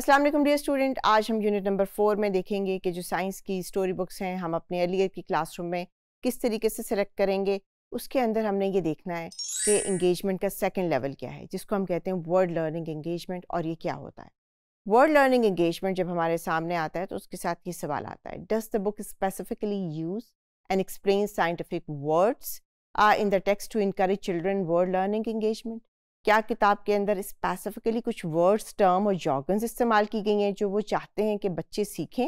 Aslam day dear student आज हम unit number four में देखेंगे कि जो साइंस की स्टोरी बुक्स हैं हम अपने अर्लियर की क्लासरूम में किस तरीके से सेलेक्ट करेंगे उसके अंदर हमने ये देखना है कि इंगेजमेंट का सेकेंड लेवल क्या है जिसको हम कहते हैं वर्ड लर्निंग इंगेजमेंट और ये क्या होता है वर्ड लर्निंग इंगेजमेंट जब हमारे सामने आता है तो उसके साथ ये सवाल आता है does the book specifically use and explain scientific words in the text to increase children word learning engagement क्या किताब के अंदर स्पेसिफिकली कुछ वर्ड्स टर्म और जॉगन्स इस्तेमाल की गई हैं जो वो चाहते हैं कि बच्चे सीखें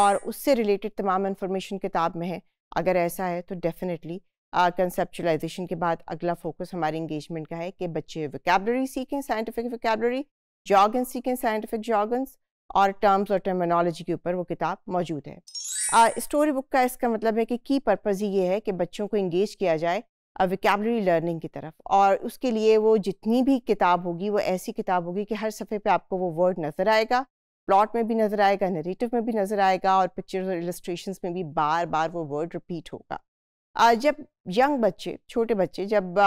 और उससे रिलेटेड तमाम इन्फॉर्मेशन किताब में है अगर ऐसा है तो डेफिनेटली कंसेप्चुलाइजेशन के बाद अगला फोकस हमारे इंगेजमेंट का है कि बच्चे वकेबलरी सीखें साइंटिफिक वकेबलरी जॉगन सीखें साइंटिफिक जॉगन्स और टर्म्स और टर्मिनोलॉजी के ऊपर वो किताब मौजूद है स्टोरी बुक का इसका मतलब है कि की पर्पज़ ही ये है कि बच्चों को इंगेज किया जाए वोकेबलरी लर्निंग की तरफ और उसके लिए वो जितनी भी किताब होगी वो ऐसी किताब होगी कि हर सफ़े पे आपको वो वर्ड नज़र आएगा प्लॉट में भी नज़र आएगा नरेटिव में भी नज़र आएगा और पिक्चर्स और इलस्ट्रेशन में भी बार बार वो वर्ड रिपीट होगा जब यंग बच्चे छोटे बच्चे जब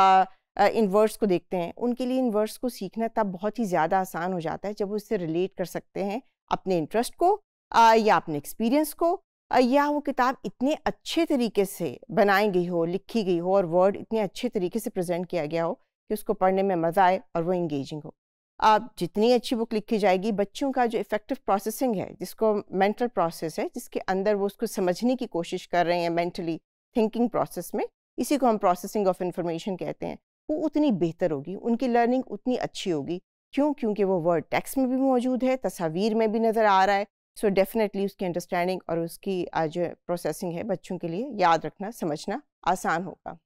इन वर्ड्स को देखते हैं उनके लिए इन वर्ड्स को सीखना तब बहुत ही ज़्यादा आसान हो जाता है जब वो इससे रिलेट कर सकते हैं अपने इंटरेस्ट को या अपने एक्सपीरियंस को या वो किताब इतने अच्छे तरीके से बनाई गई हो लिखी गई हो और वर्ड इतने अच्छे तरीके से प्रेजेंट किया गया हो कि उसको पढ़ने में मज़ा आए और वो इंगेजिंग हो आप जितनी अच्छी बुक लिखी जाएगी बच्चों का जो इफ़ेक्टिव प्रोसेसिंग है जिसको मेंटल प्रोसेस है जिसके अंदर वो उसको समझने की कोशिश कर रहे हैं मेंटली थिंकिंग प्रोसेस में इसी को हम प्रोसेसिंग ऑफ इन्फॉर्मेशन कहते हैं वो उतनी बेहतर होगी उनकी लर्निंग उतनी अच्छी होगी क्यों क्योंकि वो वर्ड टेक्स्ट में भी मौजूद है तस्वीर में भी नज़र आ रहा है सो डेफिनेटली उसकी अंडरस्टैंडिंग और उसकी जो प्रोसेसिंग है बच्चों के लिए याद रखना समझना आसान होगा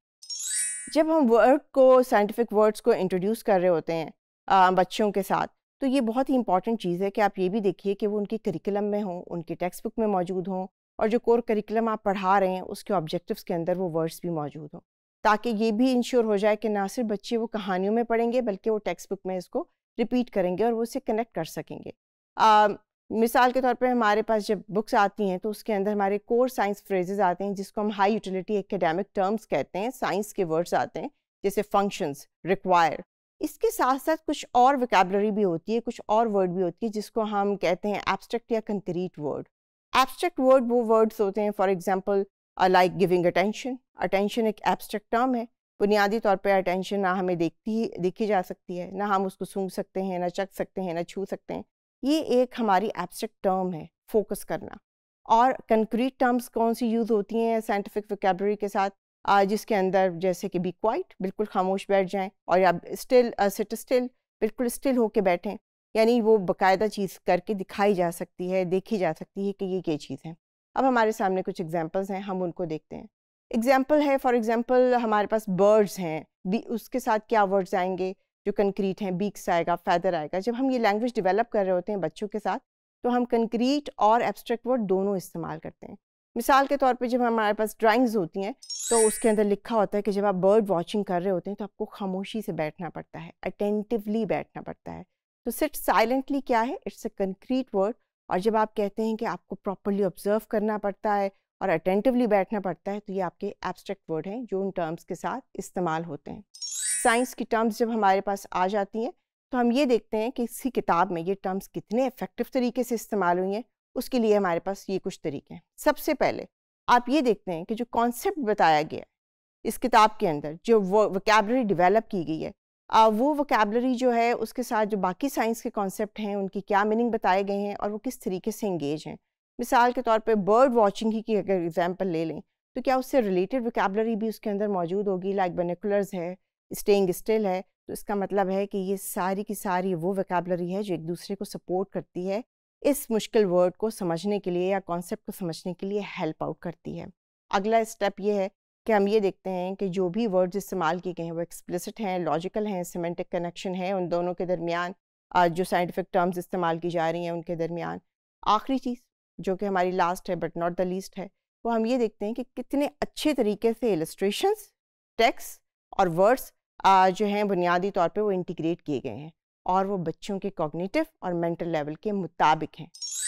जब हम वर्ड को साइंटिफिक वर्ड्स को इंट्रोड्यूस कर रहे होते हैं आ, बच्चों के साथ तो ये बहुत ही इंपॉर्टेंट चीज़ है कि आप ये भी देखिए कि वो उनके करिकुलम में हों उनकी टेक्स्ट बुक में मौजूद हों और जो कोर करिकुलम आप पढ़ा रहे हैं उसके ऑब्जेक्टिव्स के अंदर वो वर्ड्स भी मौजूद हों ताकि ये भी इंश्योर हो जाए कि ना सिर्फ बच्चे वो कहानियों में पढ़ेंगे बल्कि वो टेक्स्ट बुक में इसको रिपीट करेंगे और वो उसे कनेक्ट कर सकेंगे मिसाल के तौर पे हमारे पास जब बुक्स आती हैं तो उसके अंदर हमारे कोर साइंस फ्रेजेज आते हैं जिसको हम हाई यूटिलिटी एकेडमिक टर्म्स कहते हैं साइंस के वर्ड्स आते हैं जैसे फंक्शंस रिक्वायर इसके साथ साथ कुछ और वोकेबलरी भी होती है कुछ और वर्ड भी होती है जिसको हम कहते हैं एब्स्ट्रैक्ट या कंक्रीट वर्ड एब्स्ट्रैक्ट वर्ड वो वर्ड्स होते हैं for example like giving attention attention एक एब्स्ट्रैक्ट टर्म है बुनियादी तौर पर अटेंशन ना हमें देखती देखी जा सकती है ना हम उसको सूंघ सकते हैं ना चख सकते हैं ना छू सकते हैं ये एक हमारी एब्स्ट्रैक्ट टर्म है फोकस करना और कंक्रीट टर्म्स कौन सी यूज़ होती हैं साइंटिफिक विकेबरी के साथ जिसके अंदर जैसे कि बी क्वाइट बिल्कुल खामोश बैठ जाएं और या स्टिल सिट स्टिल बिल्कुल स्टिल होके बैठें यानी वो बकायदा चीज़ करके दिखाई जा सकती है देखी जा सकती है कि ये क्या चीज़ है अब हमारे सामने कुछ एग्जाम्पल्स हैं हम उनको देखते हैं एग्जाम्पल है फॉर एग्ज़ाम्पल हमारे पास बर्ड्स हैं उसके साथ क्या वर्ड्स आएंगे जो कंक्रीट हैं बीक्स आएगा फैदर आएगा जब हम ये लैंग्वेज डेवलप कर रहे होते हैं बच्चों के साथ तो हम कंक्रीट और एब्स्ट्रैक्ट वर्ड दोनों इस्तेमाल करते हैं मिसाल के तौर पे जब हमारे पास ड्राइंग्स होती हैं तो उसके अंदर लिखा होता है कि जब आप बर्ड वॉचिंग कर रहे होते हैं तो आपको खामोशी से बैठना पड़ता है अटेंटिवली बैठना पड़ता है तो सिट साइलेंटली क्या है इट्स अ कंक्रीट वर्ड और जब आप कहते हैं कि आपको प्रॉपरली ऑब्जर्व करना पड़ता है और अटेंटिवली बैठना पड़ता है तो ये आपके एब्स्ट्रैक्ट वर्ड हैं जो उन टर्म्स के साथ इस्तेमाल होते हैं साइंस की टर्म्स जब हमारे पास आ जाती हैं तो हम ये देखते हैं कि इसी किताब में ये टर्म्स कितने इफ़ेक्टिव तरीके से इस्तेमाल हुई हैं उसके लिए हमारे पास ये कुछ तरीके हैं सबसे पहले आप ये देखते हैं कि जो कॉन्सेप्ट बताया गया है इस किताब के अंदर जो वो वकेबलरी डिवेलप की गई है आ, वो वकेबलरी जो है उसके साथ जो बाकी साइंस के कॉन्सेप्ट हैं उनकी क्या मीनिंग बताए गए हैं और वो किस तरीके से इंगेज हैं मिसाल के तौर पे बर्ड वॉचिंग ही की अगर एग्जांपल ले लें तो क्या उससे रिलेटेड वकेबलरी भी उसके अंदर मौजूद होगी लाइक बनेकुलर्स है स्टेइंग स्टिल है तो इसका मतलब है कि ये सारी की सारी वो वैकेबलरी है जो एक दूसरे को सपोर्ट करती है इस मुश्किल वर्ड को समझने के लिए या कॉन्सेप्ट को समझने के लिए हेल्प आउट करती है अगला स्टेप ये है कि हम ये देखते हैं कि जो भी वर्ड्स इस्तेमाल किए गए हैं वो एक्सप्लिसिट हैं लॉजिकल हैं सीमेंटिक कनेक्शन है उन दोनों के दरमियान जो साइंटिफिक टर्म्स इस्तेमाल की जा रही हैं उनके दरमियान आखिरी चीज़ जो कि हमारी लास्ट है बट नॉट द लीस्ट है वो हम ये देखते हैं कि कितने अच्छे तरीके से एलस्ट्रेशन टेक्स और वर्ड्स जो हैं बुनियादी तौर पे वो इंटीग्रेट किए गए हैं और वो बच्चों के कॉग्निटिव और मेंटल लेवल के मुताबिक हैं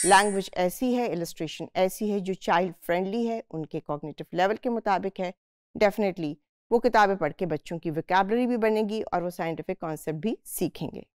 लैंग्वेज ऐसी है इलस्ट्रेशन ऐसी है जो चाइल्ड फ्रेंडली है उनके कॉग्निटिव लेवल के मुताबिक है डेफिनेटली वो किताबें पढ़ के बच्चों की विकैबलरी भी बनेगी और वो साइंटिफिक कॉन्सेप्ट भी सीखेंगे